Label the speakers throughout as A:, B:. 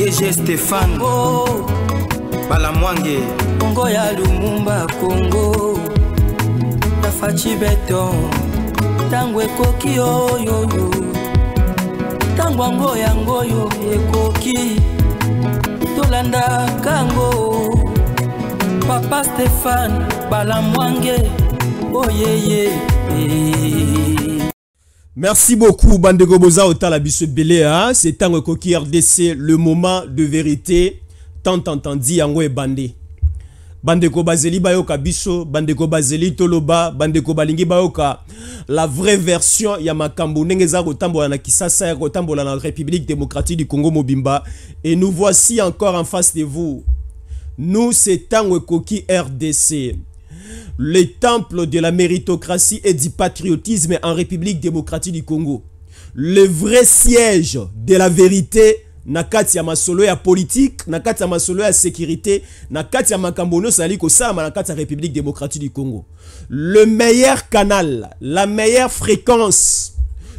A: DG Stéphane oh. Balamwange Kongo ya Lumumba Kongo Tafachi beton Tango ekoki oyoyo oh, oh, ntango yango yango oyo ekoki tolandaka yango papa stefane balamwange oyeye oh, yeah,
B: yeah. Merci beaucoup, Bandego Boza Otalabiso Belea. C'est un coquille RDC, le moment de vérité. Tant entendu, Yango et Bandé. Bandeko Bazeli Bayoka Biso, Bandeko Bazeli Toloba, Bandeko Balingi Bayoka. La vraie version Yamakambo Nengeza Rotambo na Kisasa Rotambo la République démocratique du Congo Mobimba. Et nous voici encore en face de vous. Nous, c'est Koki RDC le temple de la méritocratie et du patriotisme en République démocratique du Congo. Le vrai siège de la vérité nakati ya masolo politique nakati ya masolo sécurité nakati république démocratique du congo le meilleur canal la meilleure fréquence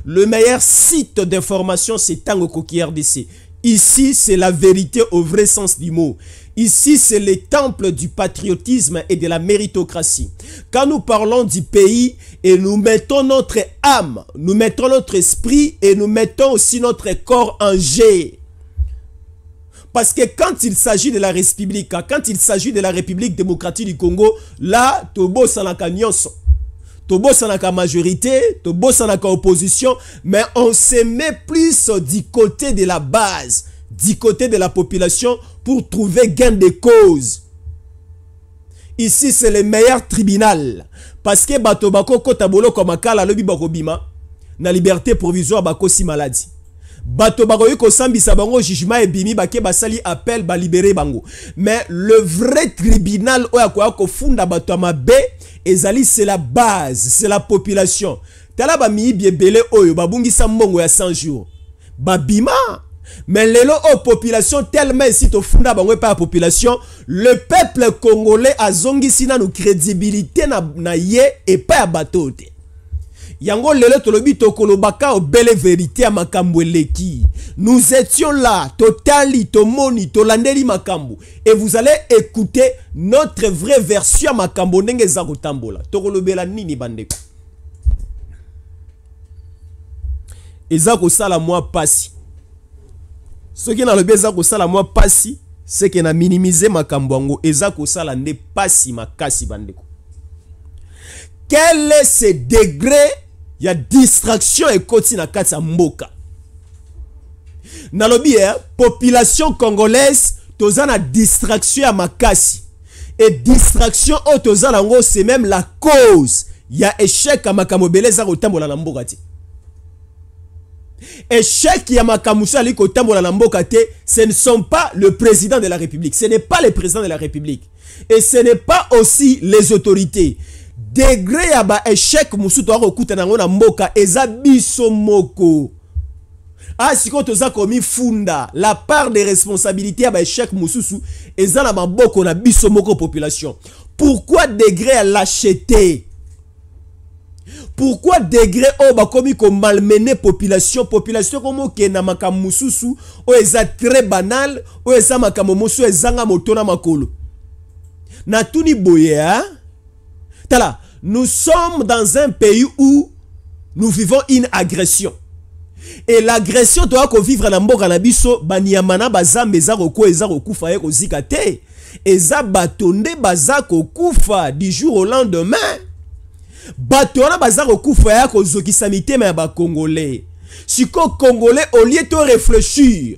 B: le meilleur site d'information c'est tango koki rdc ici c'est la vérité au vrai sens du mot Ici, c'est le temple du patriotisme et de la méritocratie. Quand nous parlons du pays et nous mettons notre âme, nous mettons notre esprit et nous mettons aussi notre corps en jeu. Parce que quand il s'agit de la République, hein, quand il s'agit de la République démocratique du Congo, là, Tobo Sanaka Nyonso, Tobo Sanaka majorité, Tobo Sanaka opposition, mais on se met plus du côté de la base du côté de la population pour trouver gain de cause. Ici, c'est le meilleur tribunal. Parce que Batobako Kotabolo Komakala Lobi bima na liberté provisoire si maladie. bato sambi Sambi bango jugement bimi bake basali appel libéré bango mais le vrai tribunal oya ko funda bato be mabe ezali c'est la base c'est la population tala bamiyibi ebele oyo babungisa mbongo ya 100 jours Bima mais les lots aux oh, populations, tellement ici, au fond, bah, pas la population, le peuple congolais a zongi sina nous crédibilité na, na ye et pas à bateau. Yango lelo tolobi tokolobaka oh, belle vérité à makambo eleki. Nous étions là, totali, tomoni, tolandeli makambu. Et vous allez écouter notre vraie version à makambo nenge zakotambola. Tokolobela nini bandeko. Eza sala moi pasi qui soki nalobi moi pas mwa pasi seke na minimize makambo yango eza pas si si makasi bandeko quel est ce degré ya distraction koti na kati mboka nalobi population congolaise toza na distraction ya makasi et distraction o toza c'est même la cause ya échec a makambo ebele eza temps na mboka échec ya ali Nambokate, ce ne sont pas le président de la république ce n'est pas le président de la république et ce n'est pas aussi les autorités degré ya échec mosusu toa kokutana namboka, ezabiso mboka eza biso moko ah commis komi funda la part de responsabilité à échec mususu ezana na na biso population pourquoi degré a lâcheté pourquoi degré oyo bakomi malmené population population que na makambo ou oyo très banal ou eza makambo mosusu ezanga moto na makolo natuni boye hein? tala nous sommes dans un pays où nous vivons une agression et l'agression qu'on vivre na mboka na biso baniamana na bazambe eza kokoa eza kokufa ye kozika te eza batonde baza du jour au lendemain bato wana baza kokufa ya kozokisa mitema ya bakongolais sikoyo congolais lieu to réfléchir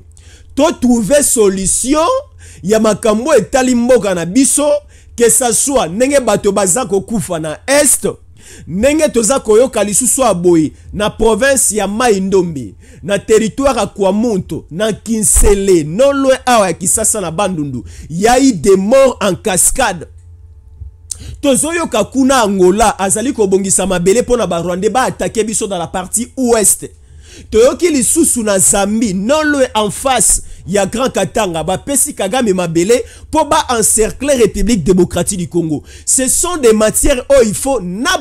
B: to trouver solution ya makambo etali mboka na biso ke sa soit nenge bato baza Kufana na nenge to toza Koyo Kalisu boye na province ya mai na territoire ya kwamunto na kinsele non loin awa ya kisasa na bandundu yayi des morts en cascade yo kakuna angola azali bongisa mabele pona na ba baatake biso dans la partie ouest toyoki kili na Non loin en face ya grand katanga ba kagame mabele ba encercler république Démocratique du congo ce sont des matières où oh, il faut na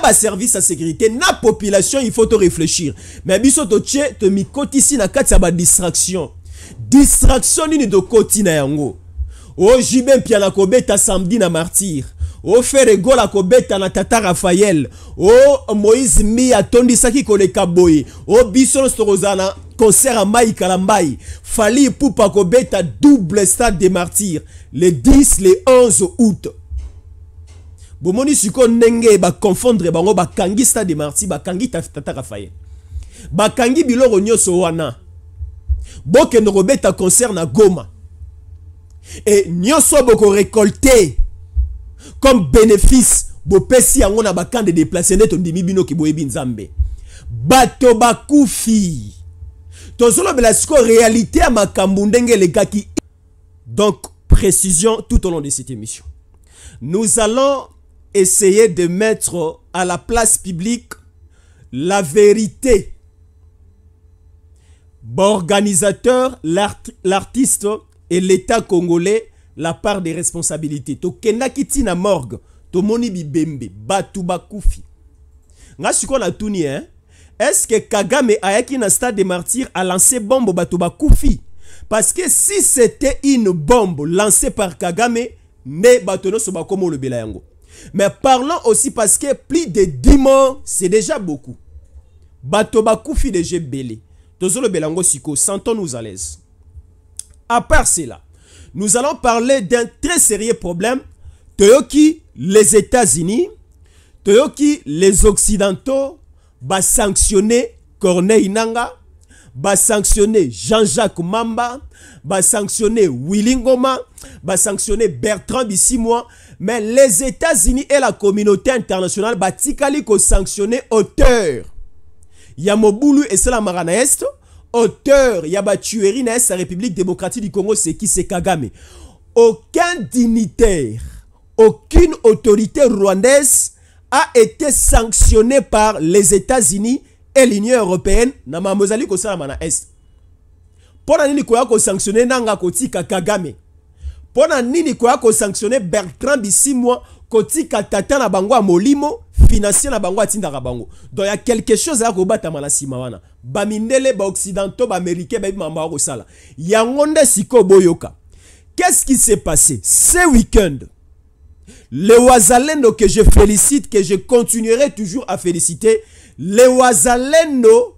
B: pas service à sécurité na population il faut réfléchir. Mais biso koti si na katsa ba distraction. distraction ni koti na yango Oh mpia ben na kobeta samedi na martyre Ferego la kobeta na tata rafael o moïse Mi A Kole boye o Bison Storozana Concert à concert Mai kalambai fali Poupa Kobeta double stade de martyre le 10 le 11 août bomoni Nenge Ba confondre bango bakangi stade de martyre bakangi tata rafael bakangi biloro nyoso wana no kobeta concert na goma et nyonso boko récolté comme bénéfice bopesi yango na de déplacer, nde tondimi bino ki boyebi binzambe. bato bakufi tozolobela sikoyo réalité ya makambo ndenge qui donc précision tout au long de cette émission nous allons essayer de mettre à la place publique la vérité Bon organisateur, l'artiste, et l'État congolais la part des responsabilités. To na morgue tomoni bibembe bato bakufi nga sikoyo tuni hein? est-ce que kagame ayaki na stade de a lancé bombe batuba koufi? parce que si c'était une bombe lancée par kagame me batono pas comme le Belayango. mais parlons aussi parce que plus de 10 morts c'est déjà beaucoup déjà. koufi de Tozo Tozolo Belango Siko, sentons nous à l'aise à part cela, nous allons parler d'un très sérieux problème. Toyoki, les États-Unis, Toyoki, les Occidentaux, va sanctionner Corneille Nanga, va sanctionner Jean-Jacques Mamba, va sanctionner Willy va sanctionner Bertrand Bissimois. Mais les États-Unis et la communauté internationale va tikali sanctionner auteur. Yamobulu et Marana Est, auteur Yaba tuerie dans sa République démocratique du Congo, c'est qui c'est Kagame. Aucun dignitaire, aucune autorité rwandaise a été sanctionné par les États-Unis et l'Union européenne na mamozali ko sala na est. Pona nini ko ko sanctionner nanga kotika Kagame. Pona nini ko ko sanctionner Bertrand Bisimwa koti tata na bango molimo financier na bango tinda bango. Donc il y a quelque chose à kobatama na sima wana bamindele ba baaméricain y a un boyoka qu'est-ce qui s'est passé ce week-end les wazalendo que je félicite que je continuerai toujours à féliciter les wazalendo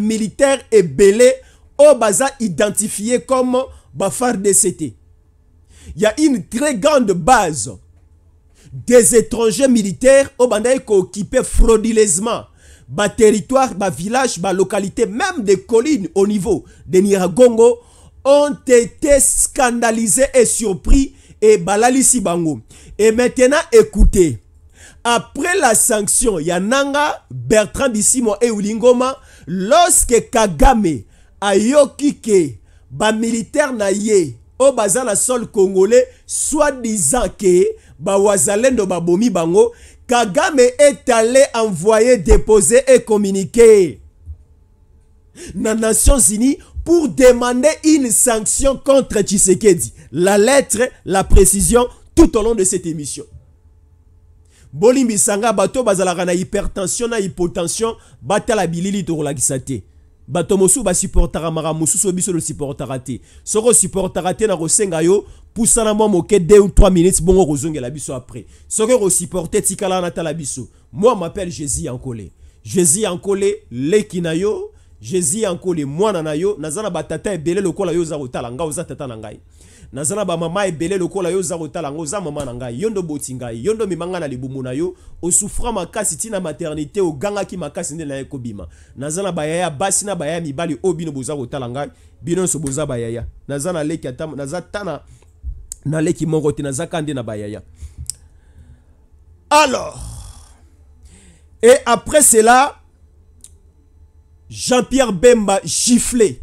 B: militaire et et au baza identifié comme DCT. il y a une très grande base des étrangers militaires ont qui occupés frauduleusement ba territoire, ba village, ba localité, même des collines au niveau de Nira-Gongo ont été scandalisés et surpris et balalisi bango. Et maintenant, écoutez. Après la sanction, Yananga, Bertrand Bissimo et Ulingoma, lorsque Kagame a yokike, ba militaire na au au baza la sol congolais, soit disant que, ba wazalendo babomi bango, Kagame est allé envoyer, déposer et communiquer dans les Nations Unies pour demander une sanction contre Tshisekedi. La lettre, la précision, tout au long de cette émission. bolimbisanga bato bazalaka na hypertension na hypotension batala bilili la te bato ba basuportaka makambo Mosu, so biso supporta te Soro supporter te na kosenga pusana mwa moke 2 ou 3 minutes bongo la biso après soki okosupporte tikala na tala biso moi m'appelle jésus yankole jésus en leki na yo en yankole mwana na yo naza na belé ebele lokola yo za kotala ngai oza tata na ngai naza na belé ebele lokola yo oza kotala yango oza mama na ngai yondo ndo boti ngai yo ndo na libumu na yo osufra makasi ntina maternité ogangaki makasi ki na ye kobima ba na bayaya basi na bali mibali obino boza kotala ngai bino so boza bayaya naza na leki atam naza ta na bayaya alors et après cela Jean-Pierre Bemba Giflé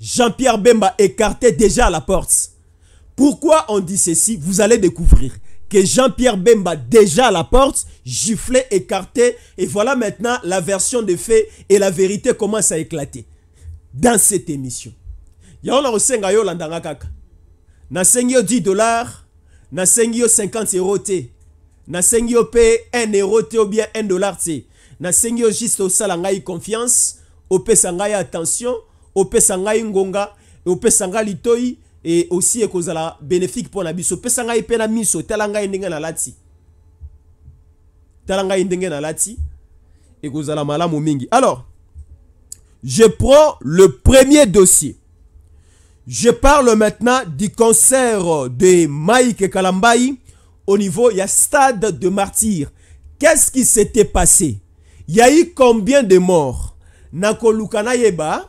B: Jean-Pierre Bemba écarté déjà à la porte pourquoi on dit ceci vous allez découvrir que Jean-Pierre Bemba, déjà à la porte, Giflé, écarté. Et voilà maintenant la version des faits et la vérité commence à éclater dans cette émission. Rosenga nasengi 10 dollars nasengi 50 euro te nasengi 1 euro ou bien 1 dollar te nasengi juste au ngai confiance pe sangai attention au ngai ngonga pe sangai litoi et aussi ekozala bénéfique la na biso pe sangai pe na miso tala ngai ndenge nalati tala ngai ndenge nalati ekozala mala mingi alors je prends le premier dossier je parle maintenant du concert de Mike Kalambay au niveau, il y a stade de martyrs. Qu'est-ce qui s'était passé? Il y a eu combien de morts? Nakolukana yeba,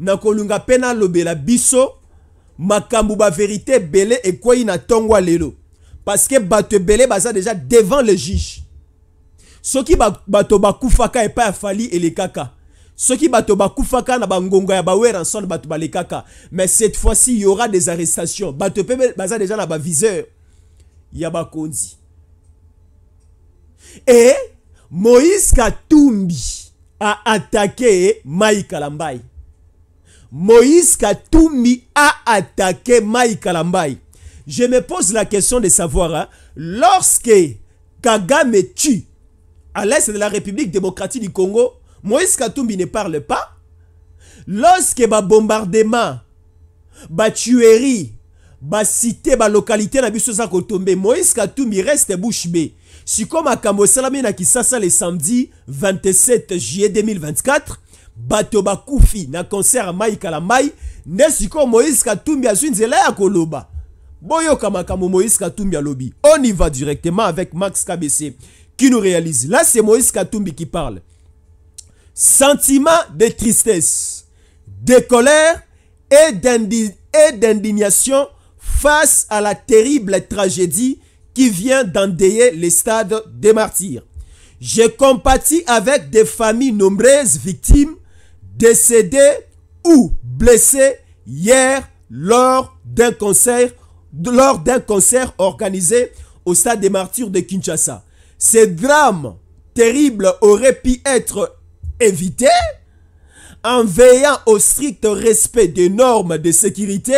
B: nakolunga pena lobela biso, makambu ba vérité belé et quoi na tongwa lelo. Parce que bato belé baza déjà devant le juge. Ce qui bato bakufaka et pas fali et les kaka. Ceux qui bakufa kaka na bangonga ya bawere ensemble bato mais cette fois-ci il y aura des arrestations bato baza déjà na baviseur ya Et moïse katumbi a attaqué Mike kalambai moïse katumbi a attaqué Mike Kalambay. je me pose la question de savoir hein, lorsque kagame tue à l'est de la république démocratique du congo Moïse Katumbi ne parle pas. Lorsque ba bombardement, ba tuerie, ba cité, ba localité na biso kotombe, Moïse Katumbi reste bouche bée. à à Salamé, na kisasa le samedi 27 juillet 2024 bato Koufi, na concert à mai kala mai nde moïse katumbi a ya koloba boyoka makambo moïse katumbi Lobby, on y va directement avec max kbc qui nous réalise là c'est moïse katumbi qui parle sentiment de tristesse, de colère et d'indignation face à la terrible tragédie qui vient d'endayer les stades des martyrs. J'ai compatis avec des familles nombreuses victimes, décédées ou blessées hier lors d'un concert, lors d'un concert organisé au stade des martyrs de Kinshasa. Ces drames terribles auraient pu être éviter, en veillant au strict respect des normes de sécurité,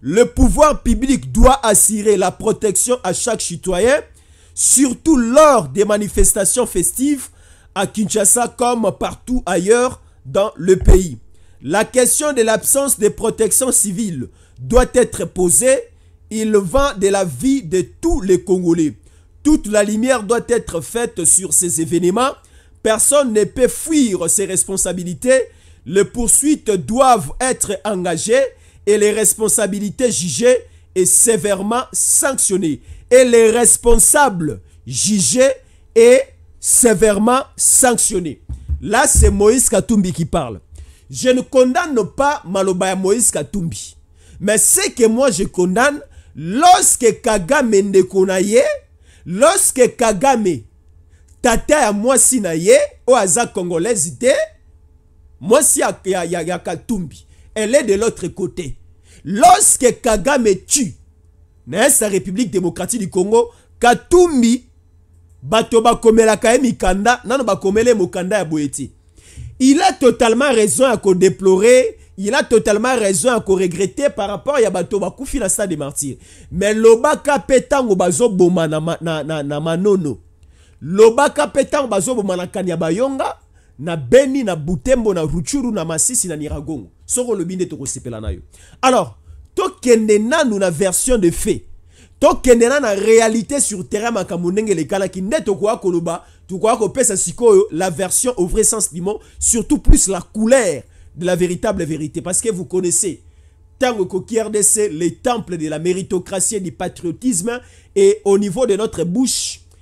B: le pouvoir public doit assurer la protection à chaque citoyen, surtout lors des manifestations festives à Kinshasa comme partout ailleurs dans le pays. La question de l'absence de protection civile doit être posée. Il va de la vie de tous les Congolais. Toute la lumière doit être faite sur ces événements Personne ne peut fuir ses responsabilités. Les poursuites doivent être engagées et les responsabilités jugées et sévèrement sanctionnées. Et les responsables jugés et sévèrement sanctionnés. Là, c'est Moïse Katumbi qui parle. Je ne condamne pas Malobaya Moïse Katumbi. Mais ce que moi je condamne, lorsque Kagame Ndekonaye, lorsque Kagame tata ya mwasi na ye oyo aza congolaise te si ya, ya, ya, katumbi elle est de l'autre côté lorsque kagame tue na sa république démocratique du congo katumbi bato komela kaemi kanda, Nan ba komele mokanda ya boéti, il a totalement raison à qu'on déplorer, il a totalement raison à qu'on regretter par rapport à bato Koufina, ça de martyrs. mais lobaka pétan ou bazoboma na, na, na manono lobaka petang ntango bazoboma bayonga na beni na butembo na ruchuru na masisi na niragongo soki olobi to na yo alors tokende nanu na version de fait to nanu na réalité sur terrain kala ndenge elekalaki nde tokoya koloba ko pesa sikoyo la version au vrai sens du mot surtout plus la couleur de la véritable vérité parce que vous connaissez tango ekoki rdc les temples de la méritocratie et du patriotisme et au niveau de notre bouche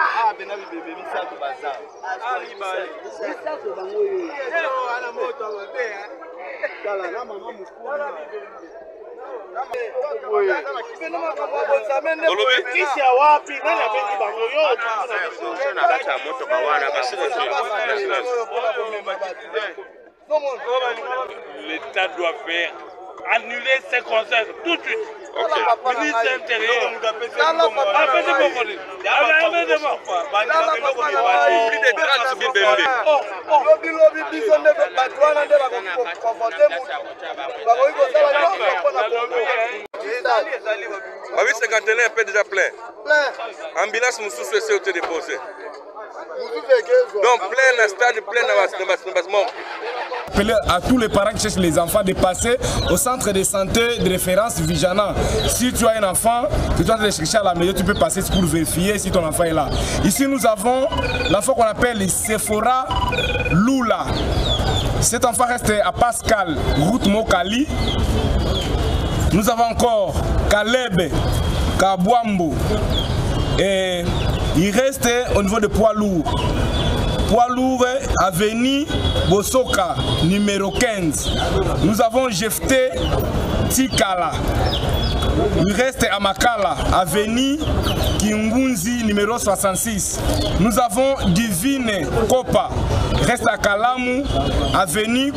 A: awa pena bibebe misato baza misato bango oyo wana moto mabe tala na mama mokuluisi ya wapi nani abengi bango yo na kati ya motoka wana basila l'état doit faire annuler ces concerts tout de suite. Ministre intérieur. déjà plein. Ambulance donc plein à stade, plein à à tous les parents qui cherchent les enfants de passer au centre de santé de référence Vijana. Si tu as un enfant, tu dois le chercher à la maison, tu peux passer pour vérifier si ton enfant est là. Ici, nous avons l'enfant qu'on appelle Sephora Lula. Cet enfant reste à Pascal, route Mokali. Nous avons encore Caleb, Kabwambo et il reste au niveau de poids lourd. Poids lourd, Avenue Bosoka, numéro 15. Nous avons Jefté Tikala. Il reste à Makala, avenue Kingunzi, numéro 66. Nous avons Divine Kopa. Reste à Kalamu, avenue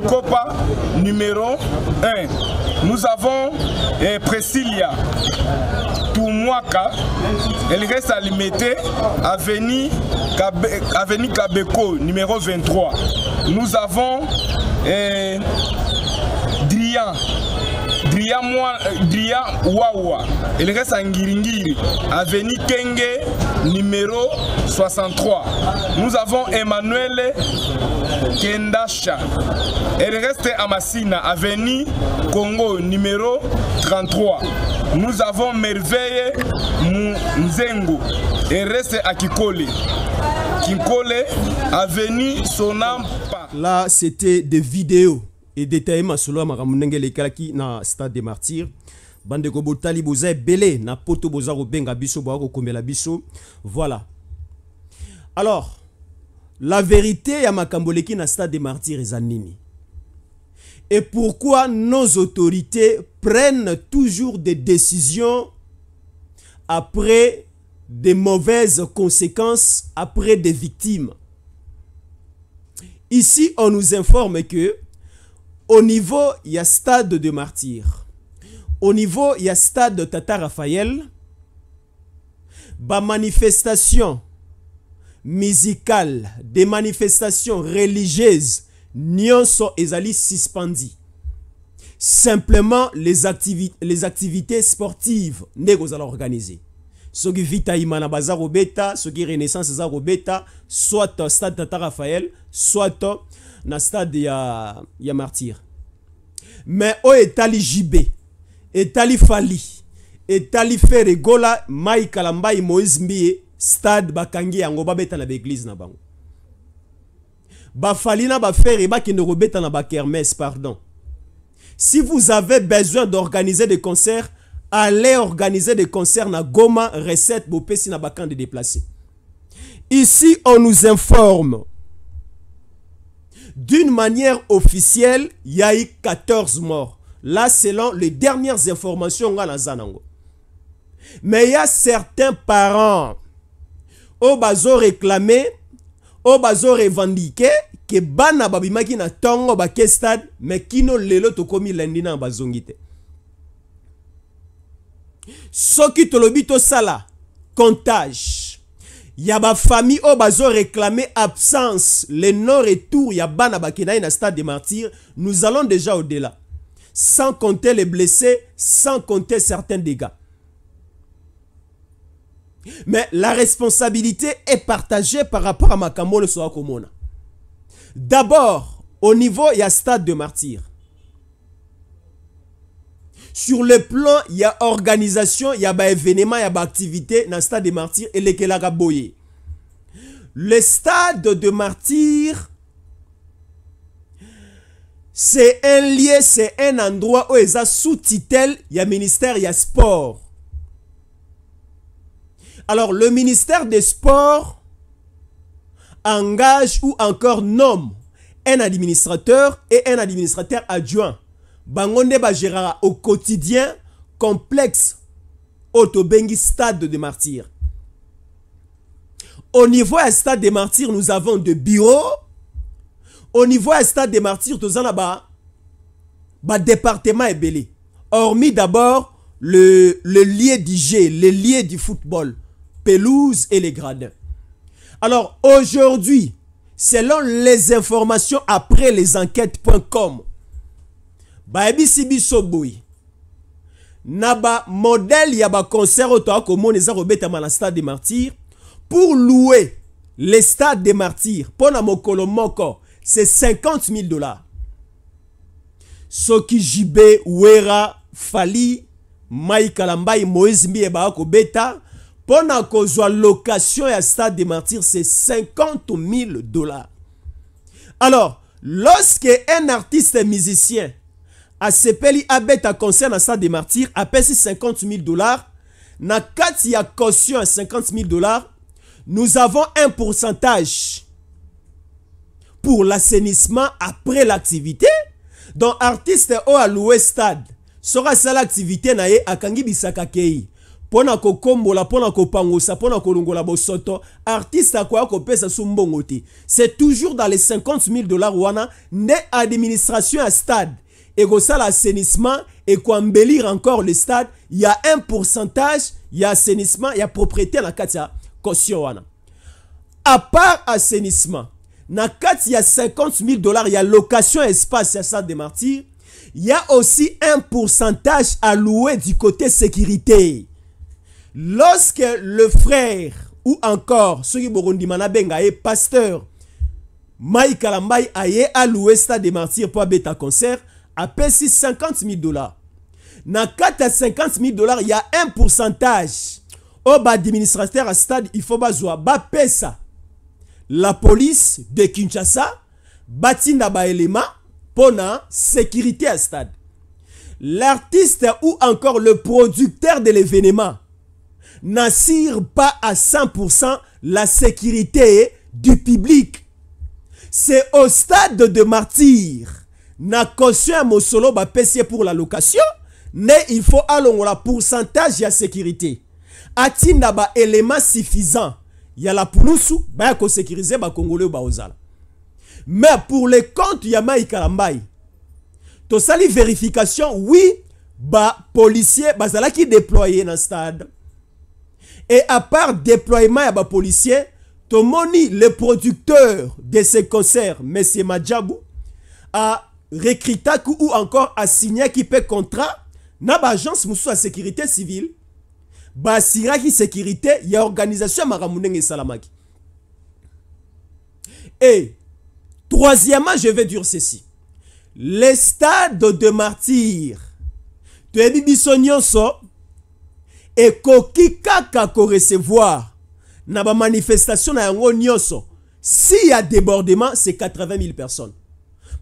A: Copa numéro 1. Nous avons eh, Priscilla pour moi, elle reste à limitée avenue Kabeko numéro 23 nous avons Drian Drian Wawa elle reste à Ngiringiri avenue Kenge numéro 63. Nous avons Emmanuel Kendacha. Elle reste à Massina, avenue Congo, numéro 33. Nous avons Merveille
B: Nzengu Elle reste à Kikole. Kikole, avenue Sonampa. Là, c'était des vidéos et des Masolo Maramunenge Kalaki na Stade des Martyrs biso biso voilà alors la vérité ya makambo na stade de martyrs et pourquoi nos autorités prennent toujours des décisions après des mauvaises conséquences, après des victimes. Ici, on nous informe que au niveau, il y a stade de martyrs au niveau y a stade Tata Raphaël ba manifestations musicales, des manifestations religieuses sont ezali suspendi simplement les, activités, les activités sportives organisées. kozala organiser vit vita imana ce qui est renaissance za soit soit stade tata raphaël soit au stade ya, ya martyr mais au etali JB etali fali etali fere gola mai et moïse mbie stade bakangi yango babeta na baeglize na bango bafali na bafere et kobeta na bakermes pardon si vous avez besoin d'organiser des concerts allez organiser des concerts na goma recette bopesi na bakamp de déplacer. ici on nous informe d'une manière officielle il y a eu 14 morts Là, selon les dernières informations, mais il y a certains parents qui ont réclamé, qui ont revendiqué, que bana babimaki na tongo de stade, mais kino lelo stade lundi le bazongite. soki Y sala, comptage famille qui ont réclamé absence le non retour ya bana bakendaki na stade de martyr. nous allons déjà au-delà sans compter les blessés, sans compter certains dégâts. Mais la responsabilité est partagée par rapport à Makamolo Soakomona. D'abord, au niveau, il y a stade de martyr. Sur le plan, il y a organisation, il y a événement, il y a activité dans le stade de martyr et les Le stade de martyr c'est un lieu, c'est un endroit où y a sous titel, il y a ministère, il y a sport. Alors le ministère des sports engage ou encore nomme un administrateur et un administrateur adjoint. Bangonde Bajera au quotidien complexe Autobengi Stade des Martyrs. Au niveau à Stade des Martyrs, nous avons des bureaux au niveau à stade des martyrs bas le bah, département est belé. hormis d'abord le, le lieu du jeu le lieu du football pelouse et les gradins alors aujourd'hui selon les informations après les enquêtes.com y Soboy, naba modèle yaba concert stade des martyrs pour louer le stade des martyrs pour moko c'est 50 000 dollars. soki jibe wera fali mai kalambai moïse mbi ko Beta, pona kozwa location ya stade des martyrs c'est 50 000 dollars alors lorsque un artiste musicien asepeli abeta concert à stade des martyrs apesi 50 000 dollars na kati ya caution à 50 000 dollars nous avons un pourcentage pour l'assainissement après l'activité donc artiste à aloué stade sera ça l'activité na ye akangi bisaka kei la, pona kokombola sa, pona kopangusa bosoto artiste akwa kwa pesa mbongo c'est toujours dans les 50 000 dollars wana Ne administration à stade Et et assainissement embellir encore le stade il y a un pourcentage y a assainissement a propriété na katia ya caution wana à part assainissement dans il y a 50 000 dollars Il y a location espace à salle des martyrs il y a aussi un pourcentage alloué du côté sécurité lorsque le frère ou encore celui qui est pasteur mai Kalambay a alloué stade des martyrs pour abeta concert payé 50 000 dollars na 4 à 50 000 dollars il y a un pourcentage Au bas à à stade il faut Ba ça la police de Kinshasa batinda ba pour la sécurité à stade. L'artiste ou encore le producteur de l'événement n'assure pas à 100% la sécurité du public. C'est au stade de martyr. Na caution mosolo ba pour la location, mais il faut aller la pourcentage de sécurité. A-t-il un suffisant il y a la nous baya ko sécuriser ba congolais ba ozala mais pour les comptes ya mai to sali vérification oui ba policiers zala qui déployé dans stade et à part déploiement ya ba policiers Tomoni, le producteur de ces concerts, M. Majabu, a recruté ou encore a signé qui contrat dans l'agence de sécurité civile baasiraki sécurité ya organisation ya Salamaki. et troisièmement je vais dire ceci le stade de martyr de biso et ekoki kaka recevoir na manifestation na yango nyonso s'il y a débordement c'est 80 000 personnes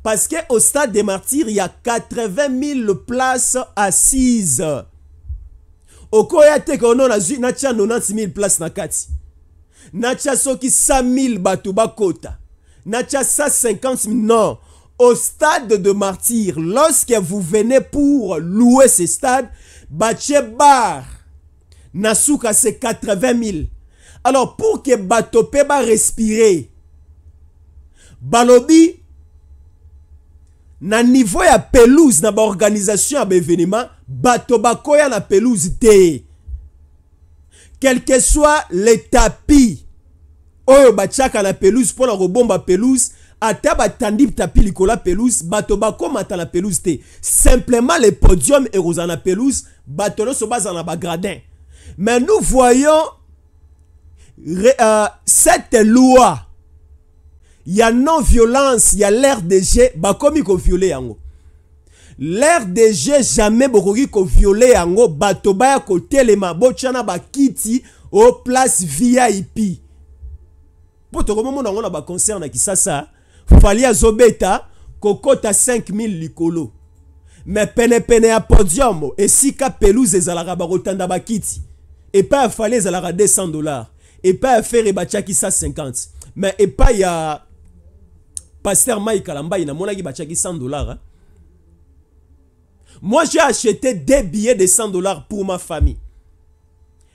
B: parce que au stade de martyrs il y a 80 000 places assises okoya te ke ono natya 90000 place na kati natya soki 000 bato bakota 150 150000 non au stade de martyr lorsque vous venez pour louer ce stade batye bar na c'est 80000 alors pour que Batope ba balobi na niveau ya pelouse na organisation ya baévénement bato bakoya na pelouse te quel que soit le tapis oyo bachaka na pelouse Pour la pelouse ata batandi tapi l'ikola pelouse bato matan na pelouse te simplement le podium et na pelouse bato base bazala na gradin mais nous voyons euh, cette loi y a non-violence y a l'air a l'RDG bakomi L'air yango l'RDG jamais ko koviole yango bato baya kotelema tchana, ba kiti au place vip mpo tokomomona yango na baconcert na ça, fali zobeta, kokota 5000 likolo me penepene à podium esika pelouse kiti bakotanda kiti. epai ya fali zalara 200 dollars epai ya fere 50. Mais me y ya Pasteur Mike il na monaki bachaki 100 dollars. Hein. Moi, j'ai acheté des billets de 100 dollars pour ma famille.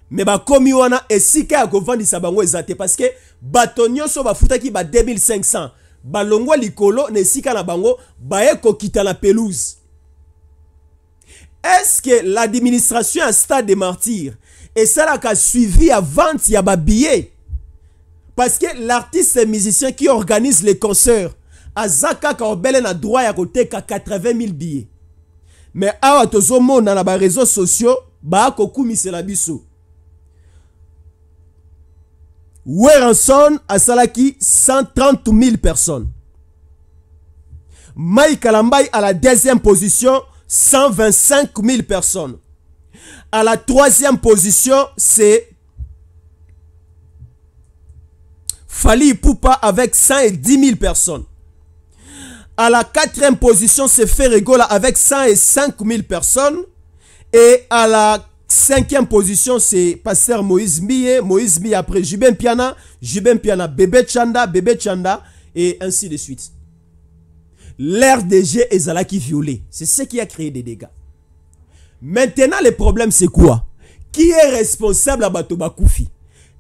B: Mais bah, comme wana esika ya kovandisa bango ezate parce que bato nyonso bafutaki ba 2500 balongwa likolo ne il na bango baye la la pelouse est-ce que l'administration à stade des martyrs a suivi la vente ya billets parce que l'artiste et musicien qui organise les concerts à Zaka a droit à côté qu'à 80 000 billets mais à awa dans les réseaux sociaux baakokumisela Son à salaki 130 000 personnes mike Kalambay à la deuxième position 125 000 personnes à la troisième position c'est Fali Poupa avec 110 000 personnes. À la quatrième position, c'est Ferregola avec 105 000 personnes. Et à la cinquième position, c'est Pasteur Moïse Mie. Moïse Mie après Jubin Piana, jubem Piana, Bébé Chanda, Bébé Chanda, et ainsi de suite. L'air L'RDG et qui violé. C'est ce qui a créé des dégâts. Maintenant, le problème, c'est quoi Qui est responsable à Bato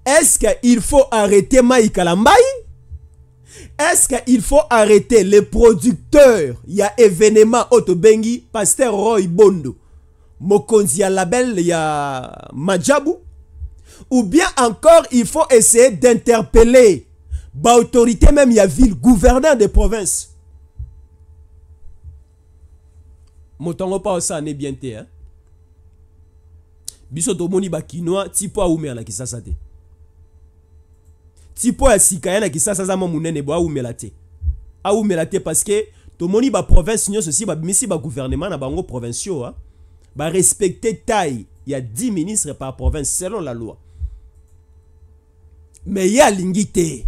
B: est-ce qu'il faut arrêter Mai Kalambay Est-ce qu'il faut arrêter les producteurs Il y a événement Otobengi, Pasteur Roy Bondo, Mokonzi Label, il y a Majabu. Ou bien encore, il faut essayer d'interpeller l'autorité même il y a ville gouverneur des provinces. Motango pas ça n'est bien hein. Biso moni tipo ya sika ye na kisasa aza mwa monene parce que que awumela qui province tomoni baprovince mais si ba gouvernement na bango provinciaux la hein, taille Il y a 10 ministres par province selon la loi Mais il Il y a te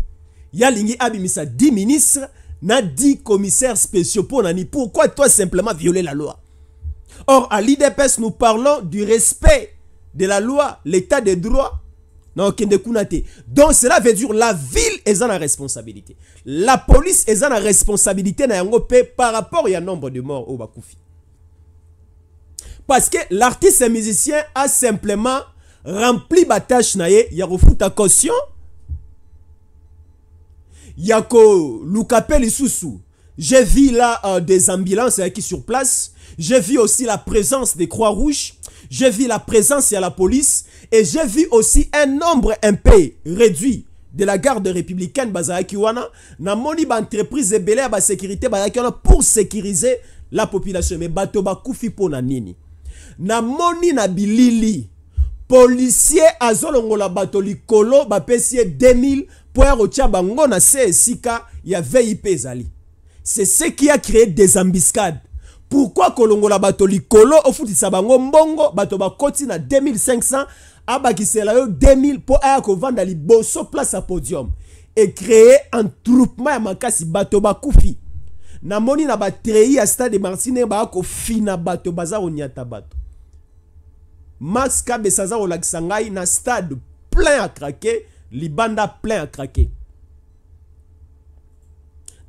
B: a alingi abimisa 10 ministres na 10 commissaires spéciaux pour nani. pourquoi toi simplement violer la loi or à l'idps nous parlons du respect de la loi l'état de droit donc cela veut dire la ville est la responsabilité la police est en responsabilité na par rapport au nombre de morts au Bakoufi. parce que l'artiste et musicien a simplement rempli tâche na a ya à caution j'ai vu là euh, des ambulances hein, qui sur place j'ai vu aussi la présence des croix rouges j'ai vu la présence de la police et j'ai vu aussi un nombre impayé réduit de la garde républicaine dans mon namoni baentreprise ebele ya sécurité sécurité pour sécuriser la population mais bato bah, koufi mpo na nini namoni na bilili policier la bato Kolo, ba ye 2000 pour ya kotya bango na se esika ya vip Zali. c'est ce qui a créé des embuscades pourquoi batoli bato likolo sa bango mbongo batoba koti na 2500 abakisela yo 2000 mpo aya li bosso place à podium et un entroupement ya makasi bato bakufi moni na batrei à stade de martine fini fina bato baza koniata bato max Saza au Lac-Sangay na stade plein à craquer libanda plein à krake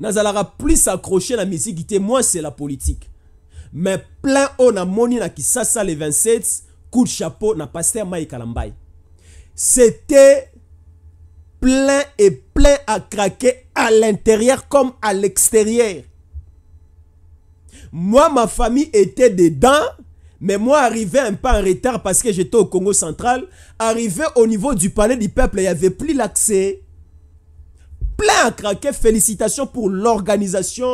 B: Nazalara plus accroché la musique, te moi c'est la politique mais plein na moni na kisasa le 27 coup de chapeau na pasteur Mike C'était plein et plein à craquer à l'intérieur comme à l'extérieur. Moi, ma famille était dedans, mais moi, arrivé un peu en retard parce que j'étais au Congo central, arrivé au niveau du palais du peuple, il n'y avait plus l'accès plein à craquer. Félicitations pour l'organisation.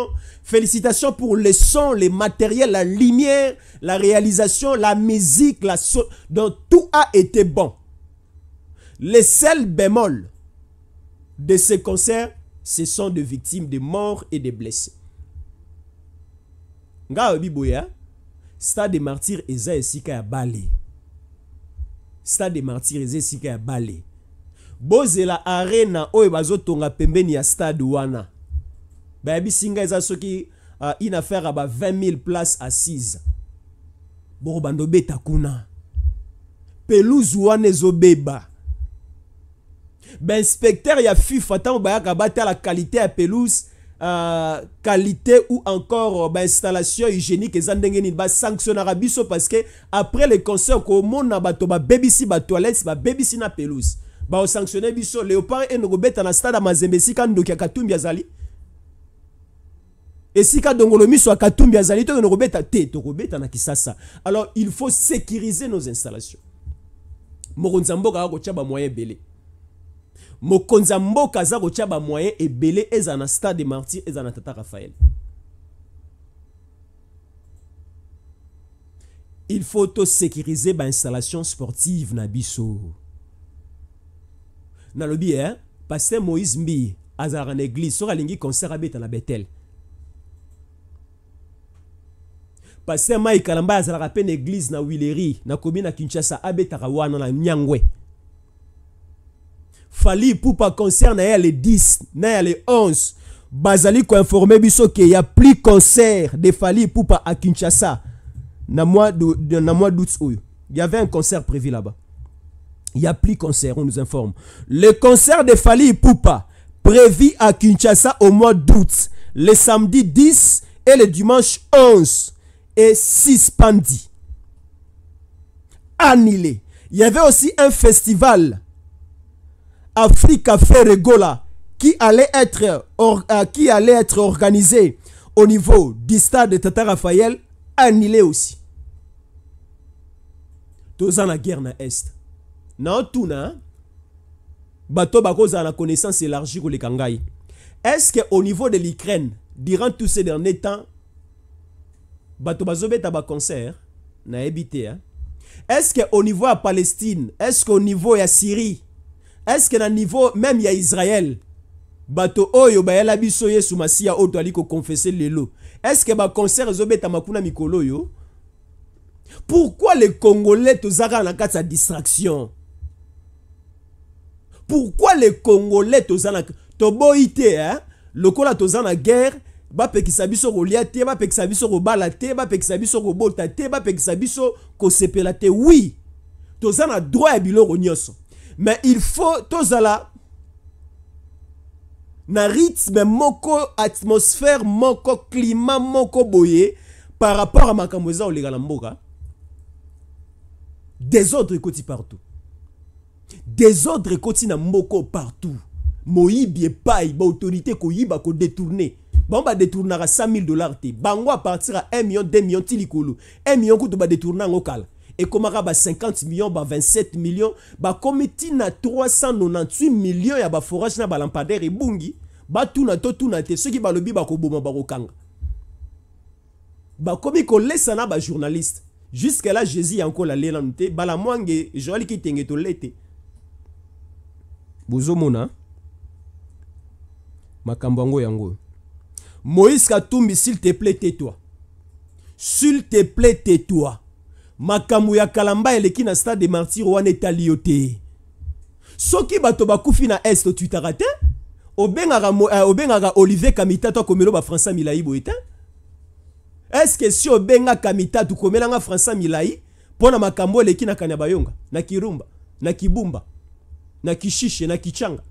B: Félicitations pour les sons, les matériels, la lumière, la réalisation, la musique, la son. Donc tout a été bon. Les seuls bémols de ces concerts, ce sont des victimes de morts et des blessés. Nga Boya, hein? stade des martyrs Balé. Stade des martyrs Balé. bozela arena oyo bazotonga pembeni ya stade wana bayebisi ngai eza soki uh, une affaire ya ba 20 000 place assise bokobanda obeta kuna pelouse wana ezobeba bainspecteur ya fifa ntango bayaka batala qualité ya pelouse uh, qualité ou encore bainstallation hygiénique eza ndenge nini basanctionnaka biso parce que après le concert komona bato babebisi batoilette babebisi na pelouse sanctionner biso léopard et kobeta na stade mazembe sika ndoki ya katumbi azali esika dongolo miso ya katumbi azali to kobeta te tokobeta na kisasa alors il faut sécuriser nos installations mokonzi ya mboka aza kotia bamoyen ebele mokonzi ya mboka aza kotia bamoyen ebele ezala na stade de martir ezala na tata rafael il faut sécuriser tosécuriser installations sportive na nalobi ye hein, Passe moïse mbi Azara na église, sera l'ingi concert abeta na betel Passe Mike kalamba azalaka église na église na wileri na kinshasa abetaka wana na nyangwe fali Poupa concert na ya le 10 na ya le 11 bazali informer biso ke ya plus concert de fali Poupa à kinshasa na mois d'août oyo il y avait un concert prévu là-bas il y a plus de concert, on nous informe. Le concert de Fali Poupa, prévu à Kinshasa au mois d'août, le samedi 10 et le dimanche 11, est suspendu. Annulé. Il y avait aussi un festival, Africa Ferregola, qui allait être, euh, qui allait être organisé au niveau du stade de Tata Raphaël, annulé aussi. Tous en la guerre dans na otuna bato a la connaissance élargie les kangai est-ce que au niveau de l'ukraine durant tous ces derniers temps bato bazobeta concert na te hein? est-ce que au niveau à palestine est-ce qu'au niveau ya syrie est-ce que na niveau même ya israël bato oyo bayela biso yesu ali ko confesser le lot est-ce que concert zo ma kuna mikolo yo pourquoi les congolais zara na la sa distraction pourquoi les congolais tozalaka toboyi te hein? lokola toza na guerre bapekisa biso kolia te bapekisa biso kobala te bapekisa biso kobota te bapekisa biso kosepela te oui toza na droit ya biloko nyonso mais il faut tozala na rythme moko atmosphère moko climat moko boye par rapport à makambo eza oleka na mboka désordre ekoti partout désordre koti na Moko partout moyibi détourné, baautorité on va détourner à 100 000 dollars te bango partir à 1 million 2 million tilikolo. 1 million ba détourna ngokal. Et komara ba 50 millions, ba 27 ba comité na 398 million ya bah, forage na Ba ebungi batuna to tuna te soki balobi Ba bakokanga ko bah, kolesa bah, na journaliste. jusque là jésus encore la lelanu ba la mwange joali ki tole te bozomona makambo yango yango moïse katumbi s'il te plaît tais-toi s'il te plaît tais-toi makambo ya kalamba eleki na stade de martyre wana etali yo te soki bato bakufi na est otwitaka te obengaka uh, obengaka olivier kamitatu akomela bafrançais milai boye te estce si obengaka mitatu komelanga français milai mpo na makambo eleki na kani ya bayonga na kirumba na kibumba na kishishe na kichanga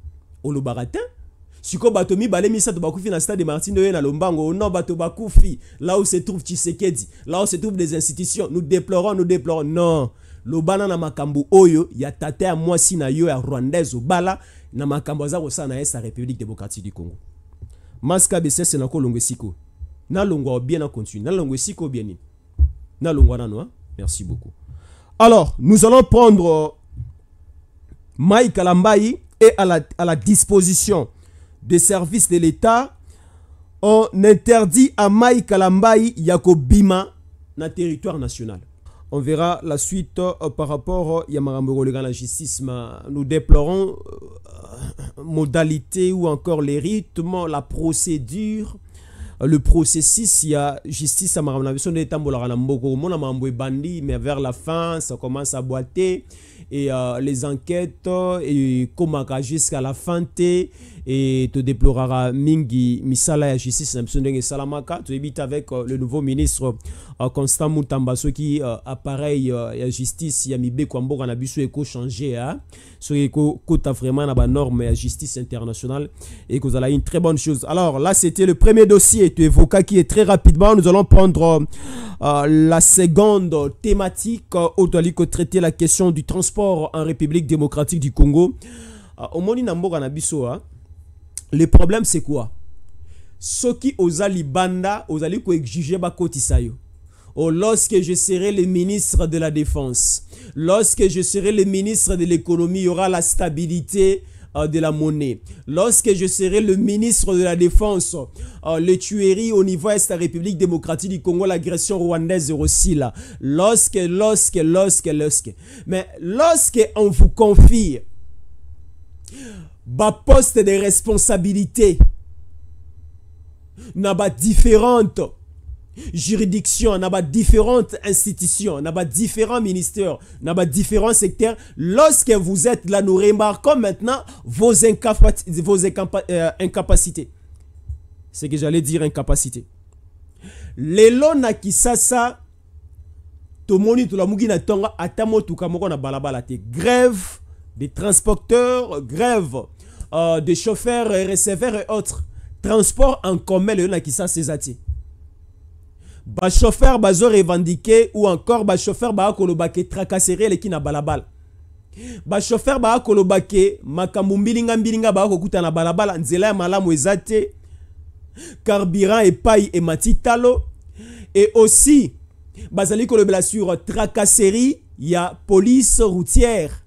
B: olobaka te sikoyo bato mibale to bakufi na stade martin oyo na lombango oh non bato là où se trouve tshisekedi là où se trouve des institutions nous déplorons nous déplorons non lobana na makambu oyo ya tata ya mwasi na yo ya rwandaise obala na makambu aza kosala na sa république démocratique du congo maska nako siko Na l'ongwa bien na continue siko siko bien longo na nano hein? merci beaucoup alors nous allons prendre euh, Mike Kalambaye est à la, disposition des services de l'État. On interdit à Mike Kalambaye, Yakobima dans le territoire national. On verra la suite euh, par rapport à euh, Yamaramboro, le justice. Nous déplorons euh, modalité ou encore les rythmes, la procédure le processus il justice a justice à m'a nde etambolaka na mais vers la fin ça commence à boiter et euh, les enquêtes euh, comment jusqu'à la fin te et te déplorera mingi misala ya justice na biso Salamaka tu tu avec euh, le nouveau ministre euh, constant mutamba qui euh, appareil ya justice ya mibeko ya mboka na biso ce qui hein. ekokota vraiment na norme ya justice internationale et ekozala une très bonne chose alors là c'était le premier dossier tu qui est très rapidement nous allons prendre la seconde thématique où tu traiter la question du transport en République démocratique du Congo. Au moni na mboka na biso le problème, c'est quoi ce qui osali banda, osali ko exiger kotisayo. Oh, lorsque je serai le ministre de la Défense, lorsque je serai le ministre de l'économie, il y aura la stabilité euh, de la monnaie. Lorsque je serai le ministre de la Défense, euh, les tueries au niveau est la République démocratique du Congo, l'agression rwandaise aussi là. Lorsque, lorsque, lorsque, lorsque. Mais lorsque on vous confie ba poste de responsabilité naba différentes juridictions, naba différentes institutions, naba différents ministères, naba différents secteurs. Lorsque vous êtes là, nous remarquons maintenant vos, euh, incapacités. C'est que j'allais dire incapacité. lelo na kisasa tomoni tout na atamo na balabala grève des transporteurs grève euh, des chauffeurs, euh, receveurs et autres. Transport en commun, le nakisa sezati. Ba chauffeur baso revendiqué ou encore ba chauffeur ba kolobake tracasserie le na balabal. Ba chauffeur ba kolobake makambu mbilinga mbilinga ba kokuta na balabala nzela ya malamu ezate. Carburant et paille et matitalo et aussi bazali kolobela sur tracasserie ya police routière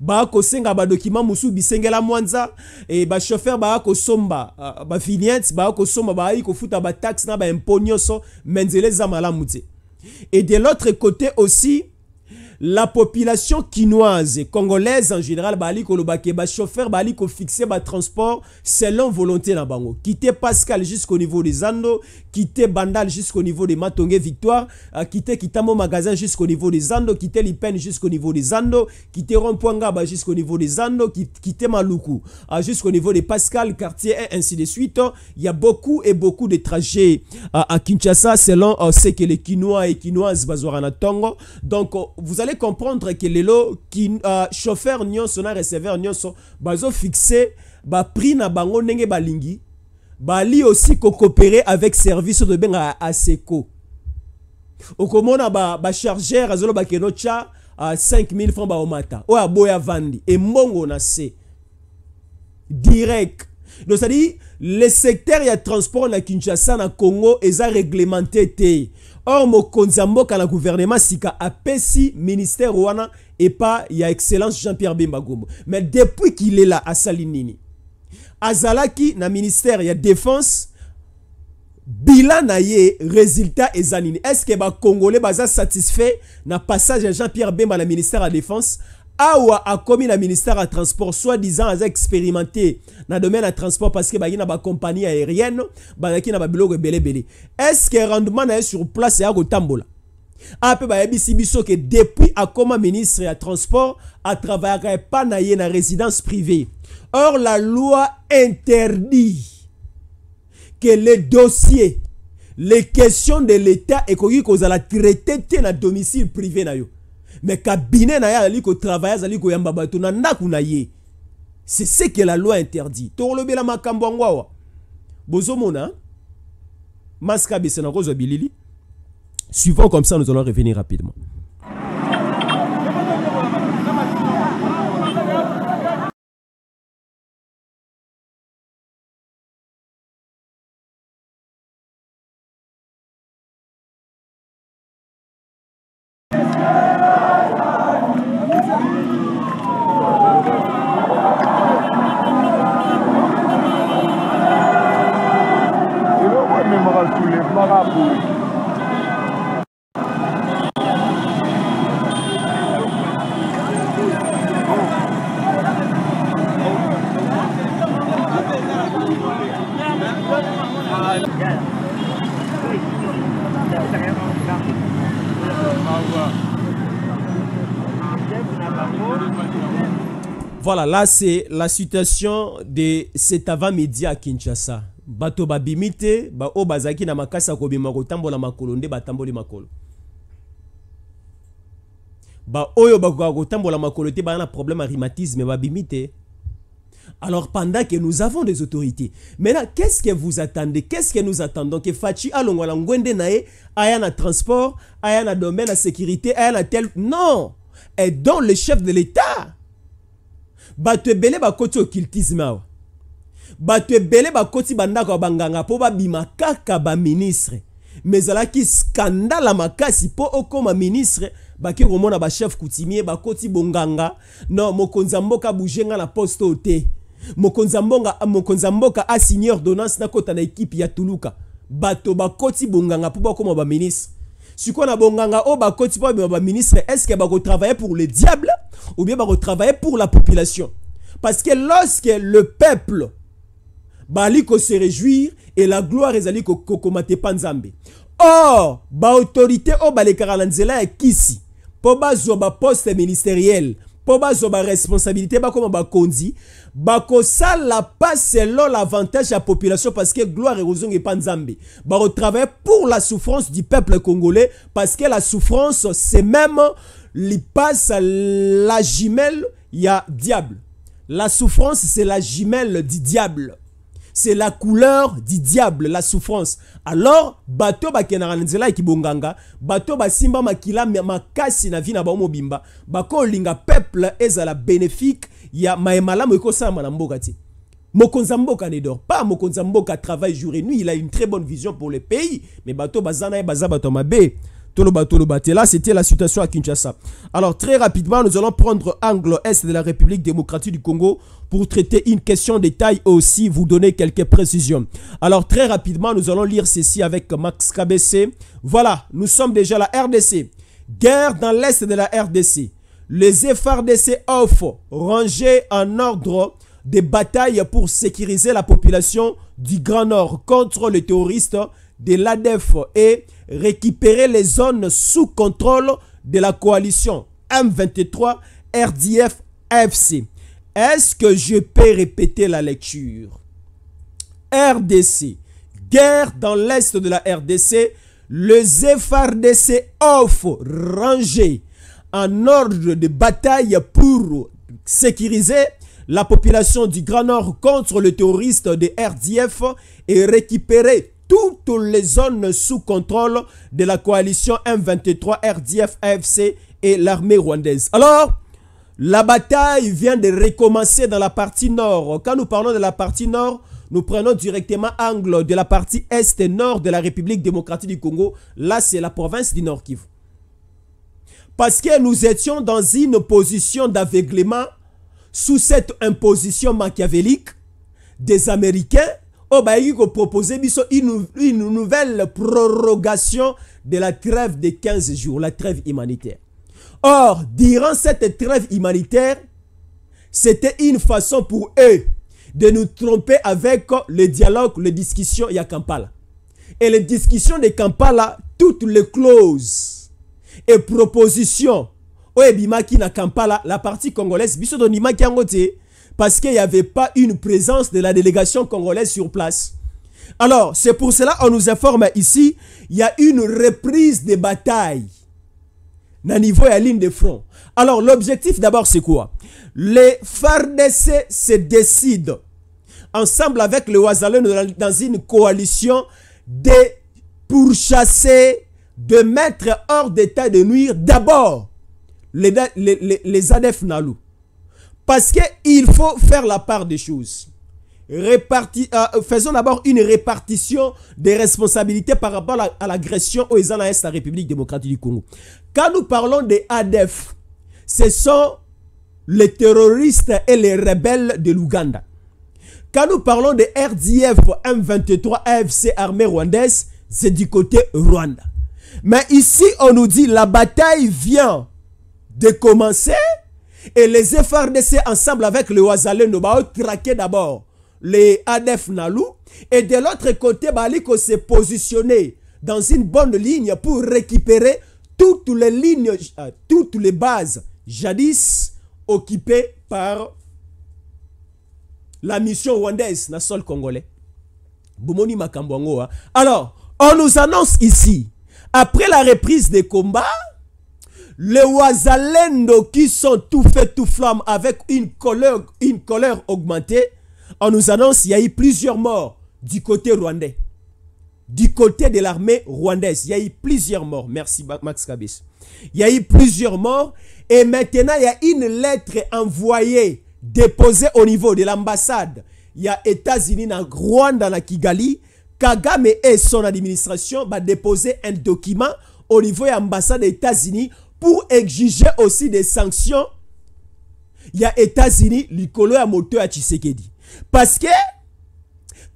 B: ba senga musu bisengela mwanza e, ba bachauffeur somba kosomba somba ba kosomba futa ba tax na ba imponyo so nzela malamu et de l'autre côté aussi la population quinoise, congolaise en général, bali kolobake, ba chauffeur bali ko fixer ba transport selon volonté na bango. Quitter Pascal jusqu'au niveau des Ando. quitter Bandal jusqu'au niveau des Matongé Victoire, euh, quitter Kitamo Magasin jusqu'au niveau des Ando. quitter Lipen jusqu'au niveau des Ando. quitter ba jusqu'au niveau des Zando, quitter Maluku euh, jusqu'au niveau des Pascal, quartier et ainsi de suite. Il y a beaucoup et beaucoup de trajets euh, à Kinshasa selon ce que les Kinois et Quinoises en bah, Tongo. Donc vous allez comprendre que lelo qui uh, chauffeur sont son receveur fixé bas prix na bango nenge balingi bali aussi coopérer avec service de seco aseco okomona bachargeur ba azoloba ke cha à à 5000 francs ou à aboya et mongo na se direct donc ça dit le secteur ya transport na kinshasa na congo est réglementé réglementer or mokonzi pas mboka na gouvernement sika le ministère wana y ya excellence jean-pierre bemba gombo mais depuis qu'il est là à Salinini, azalaki na ministère la défense bilan na ye résultat et zanini. est ce que Congolais baza satisfait na passage de jean-pierre bemba la ministère la défense awa commis le ministère de transport soi-disant a expérimenté dans le domaine de transport parce que a na compagnie aérienne a na belé belé. est-ce que rendement na sur place à a aa ba si biso que depuis le ministre à transport travaillé pas na ye na résidence privée or la loi interdit que les dossiers les questions de l'état et ekoki la traité dans na domicile privé na mais cabinet na ya ali ko travailler ali ko yamba bato na ndaku na ye c'est ce que la loi interdit la makambo yango awa maska maske abesana kozwa bilili suivant comme ça nous allons revenir rapidement Voilà, là c'est la situation de cet avant-midi à Kinshasa bato babimi ba o bazaki na makasa ya kobima kotambola makolo nde batamboli makolo baoyo bakokaka kotambola makolo te ba na problème arimatisme ba babimi te Alors pendant que nous avons des autorités, maintenant qu'est-ce que vous attendez Qu'est-ce que nous attendons Que Fachi alongwala ngwende nae aya na transport, aya na domaine la sécurité, aya na tel non Et donc le chef de l'État ebele ba au cultisme Bate ebele bakoti bandako ba banganga mais babima kaka baministre me ezalaki skandala makasi oko ma ministre baki chef chef coutumier bakoti bonganga non mokonzamboka ya mboka la nga na poste ote. te mokonzi ya mboka nakota na ekipe ya tuluka bato bakoti bonganga ba ministre. Si sikoyo na bonganga ministre bakoti ce que bah estce travaille pour le diable ou bien travaille pour la population parce que lorsque le peuple bali ko se réjouir et la gloire ezali Koko kokomate panzambe or ba autorité o bale est nzela kisi po bazwa ba poste ministériel po bazwa ba responsabilité ba ça bakosala passe selon l'avantage la population parce que la gloire est ekozongepa nzambe travaille pour la souffrance du peuple congolais parce que la souffrance c'est même passe la jumelle ya diable la souffrance c'est la jumelle du diable c'est la couleur du diable, la souffrance. Alors, bato ba kenara ki bonganga, bato ba simba makila kasi na vina ba bimba, bako linga peuple ezala bénéfique ya maemala eko sa na Mo ti. Mokonza mboka ne pa pas, Mokonza mboka travaille jour et nuit, il a une très bonne vision pour le pays, mais bato bazana e baza bato mabe. Là, c'était la situation à Kinshasa. Alors, très rapidement, nous allons prendre angle est de la République démocratique du Congo pour traiter une question détail et aussi vous donner quelques précisions. Alors, très rapidement, nous allons lire ceci avec Max KBC. Voilà, nous sommes déjà à la RDC. Guerre dans l'est de la RDC. Les FRDC offrent rangés en ordre des batailles pour sécuriser la population du Grand Nord contre les terroristes de l'ADEF et récupérer les zones sous contrôle de la coalition M23 RDF fc Est-ce que je peux répéter la lecture RDC. Guerre dans l'est de la RDC. Le ZFRDC offre rangé en ordre de bataille pour sécuriser la population du Grand Nord contre le terroriste de RDF et récupérer toutes les zones sous contrôle de la coalition M23 RDF AFC et l'armée rwandaise. Alors, la bataille vient de recommencer dans la partie nord. Quand nous parlons de la partie nord, nous prenons directement angle de la partie est et nord de la République démocratique du Congo. Là, c'est la province du Nord Kivu. Parce que nous étions dans une position d'aveuglement sous cette imposition machiavélique des Américains Oh, bah, Ils proposait biso une, une nouvelle prorogation de la trêve de 15 jours, la trêve humanitaire. Or, durant cette trêve humanitaire, c'était une façon pour eux de nous tromper avec le dialogue, les discussions à Kampala. Et les discussions de Kampala, toutes les clauses et propositions, oh, Kampala, la partie congolaise, biso donimaki parce qu'il n'y avait pas une présence de la délégation congolaise sur place. Alors, c'est pour cela qu'on nous informe ici, il y a une reprise des batailles au niveau à ligne de front. Alors, l'objectif d'abord, c'est quoi Les FARDC se décident, ensemble avec le Ouazalène, dans une coalition de pourchasser, de mettre hors d'état de nuire d'abord les, les, parce qu'il faut faire la part des choses. Réparti, euh, faisons d'abord une répartition des responsabilités par rapport à l'agression aux au la République démocratique du Congo. Quand nous parlons des ADF, ce sont les terroristes et les rebelles de l'Ouganda. Quand nous parlons des RDF, M23, AFC, armée rwandaise, c'est du côté Rwanda. Mais ici, on nous dit la bataille vient de commencer et les ces ensemble avec le Ouazaleno, nous ont d'abord les ADF Nalou. Et de l'autre côté, Baliko s'est positionné dans une bonne ligne pour récupérer toutes les lignes, euh, toutes les bases jadis occupées par la mission rwandaise na sol congolais. Alors, on nous annonce ici, après la reprise des combats, les Ouazalendo qui sont tout faits, tout flammes avec une colère, une augmentée, on nous annonce qu'il y a eu plusieurs morts du côté rwandais. Du côté de l'armée rwandaise, il y a eu plusieurs morts. Merci Max Kabis. Il y a eu plusieurs morts et maintenant il y a une lettre envoyée, déposée au niveau de l'ambassade. Il y a États-Unis dans Rwanda, dans Kigali. Kagame et son administration va bah, déposer un document au niveau de l'ambassade des États-Unis pour exiger aussi des sanctions y il a États-Unis likolo à moto à Tshisekedi parce que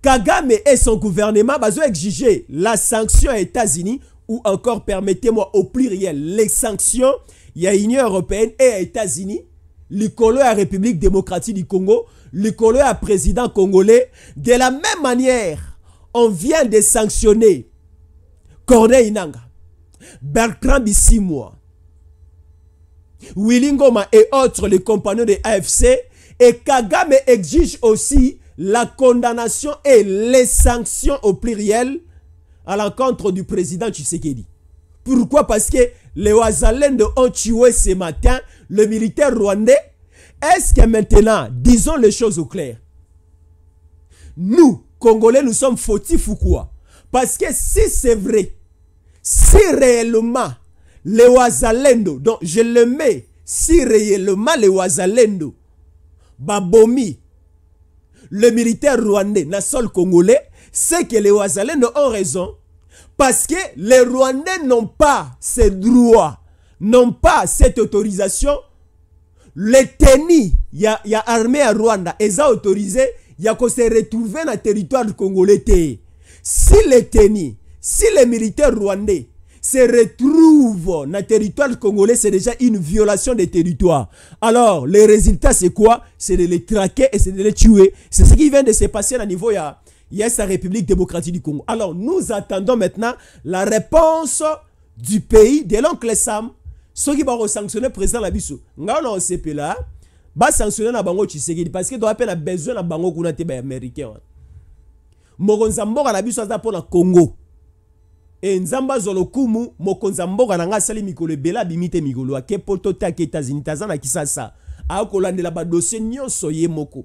B: Kagame et son gouvernement ont exiger la sanction États-Unis ou encore permettez-moi au pluriel les sanctions a l'Union européenne et États-Unis à la République démocratique du Congo à à président congolais de la même manière on vient de sanctionner Corneille Inanga, Bertrand Bissimoua, Willingoma et autres, les compagnons des AFC, et Kagame exige aussi la condamnation et les sanctions au pluriel à l'encontre du président Tshisekedi. Pourquoi Parce que les Ouazalende ont tué ce matin le militaire rwandais. Est-ce que maintenant, disons les choses au clair, nous, Congolais, nous sommes fautifs ou quoi Parce que si c'est vrai, si réellement les wazalendo donc je le mets si réellement les wazalendo babomi le militaire rwandais na sol congolais c'est que les wazalendo ont raison parce que les rwandais n'ont pas ce droits n'ont pas cette autorisation le il y a armée à Rwanda ont autorisé ya s'est retrouvé dans le territoire congolais si les Ténis, si les militaires rwandais se retrouvent dans le territoire congolais, c'est déjà une violation des territoires. Alors, le résultat, c'est quoi C'est de les traquer et c'est de les tuer. C'est ce qui vient de se passer à niveau de ya sa République démocratique du Congo. Alors, nous attendons maintenant la réponse du pays de l'oncle Sam. Ceux qui vont sanctionner le président Labisso. un CP là. Ba sanctionner na bango Tshisekedi parce que doit appeler besoin na bango kuna te ba américain. Mokonza mboka na biso za pour la Congo. E, nzamba zolokumu mokonza mboka na nga sali mikolo ebele bimite mikolo ake mpo to te ake etats-unis ça kisasa akolandela badosie nyonso ye moko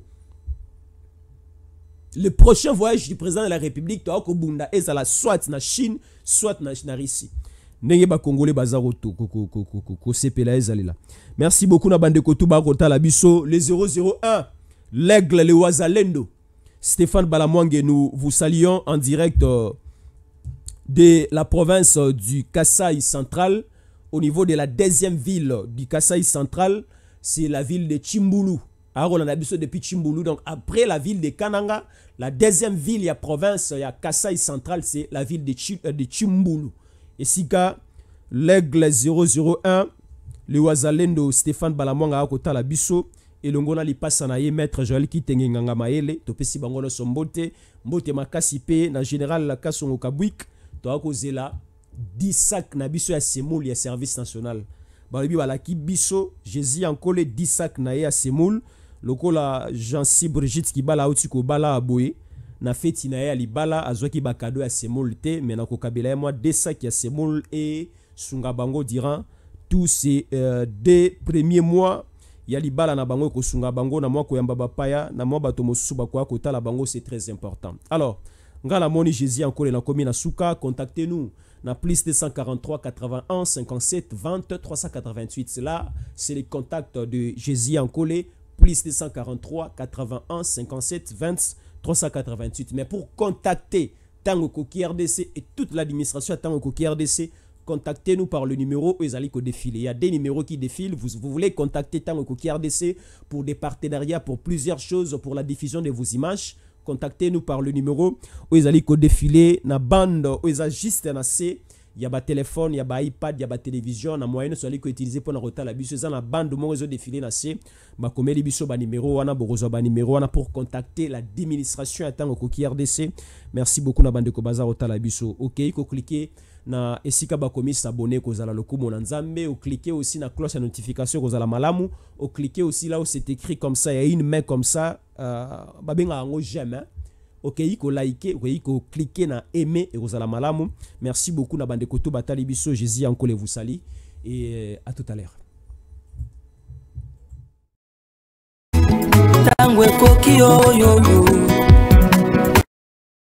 B: le prochain voyage du président de la république toa kobunda ezala soit na chine soit na, na russie ndenge bakongole baza kosepela ezalela merci beaucoup na bandeko tu la biso le 001 l'aigle le wazalendo stéphane balamwange nous vous saluons en direct euh, de la province du Kassai central, au niveau de la deuxième ville du Kassai central, c'est la ville de Chimbulu. Alors on a depuis Chimbulu, donc après la ville de Kananga, la deuxième ville de la province a Kassai central, c'est la ville de, euh, Chimbulu. Et si l'aigle 001, le Wazalendo Stéphane Balamwanga la biso elongo na passe na ye maître Joël Kitenge Nganga Mayele topesi bango na sombote mbote makasi pe na général Kasongo Kabwik la 10 sacs na biso ya semoule ya service national bala ki biso jésus ankole 10 sacs na ye ya semoule la jean si brigitte outi ko bala aboye na feti na ye ya libala azwaki bakado ya semoule te me kabila ye mois 2 sacs ya semoule sunga bango diran. tous ces euh, deux premiers mois ya bala na bango ekosunga bango na mwa koyamba bapaya na mwa bato mosusu ko la bango c'est très important alors nga vous moni jésus akolela suka contactez nous na plus 243 81 57 20 388 cela c'est le contact de jésus Ankolé plus 243 81 57 20 388 mais pour contacter Tango Koki RDC et toute l'administration Tango Koki RDC contactez-nous par le numéro au défilé. Il y a des numéros qui défilent. Vous, vous voulez contacter Tango Koki RDC pour des partenariats, pour plusieurs choses, pour la diffusion de vos images contactez-nous par le numéro oyo ko défilé, na bande oyo a juste na y ya téléphone, yaba iPad, yaba télévision, na moyen nyonso utiliser pour koutilize pour na kotala biso eza na bande moko défilé na se bakomeli biso bo wana numéro on wana pour contacter la l'administration attend au coquille rdc merci beaucoup na bandeko baza la biso ok okay, cliquer na esika bakomi s'abonner kozala lokumu na nzambe cliquer aussi na cloche ya notification kozala malamu cliquer aussi là où c'est écrit comme ça il y a une main comme ça euh, babengaka yango j'aime hein. ko okeyi kolaike okeyi koklike na aime ekozala malamu merci beaucoup na bandeko to batali biso jésus yankole vous sali et euh, à tout à l'heure ntango ekoki oyo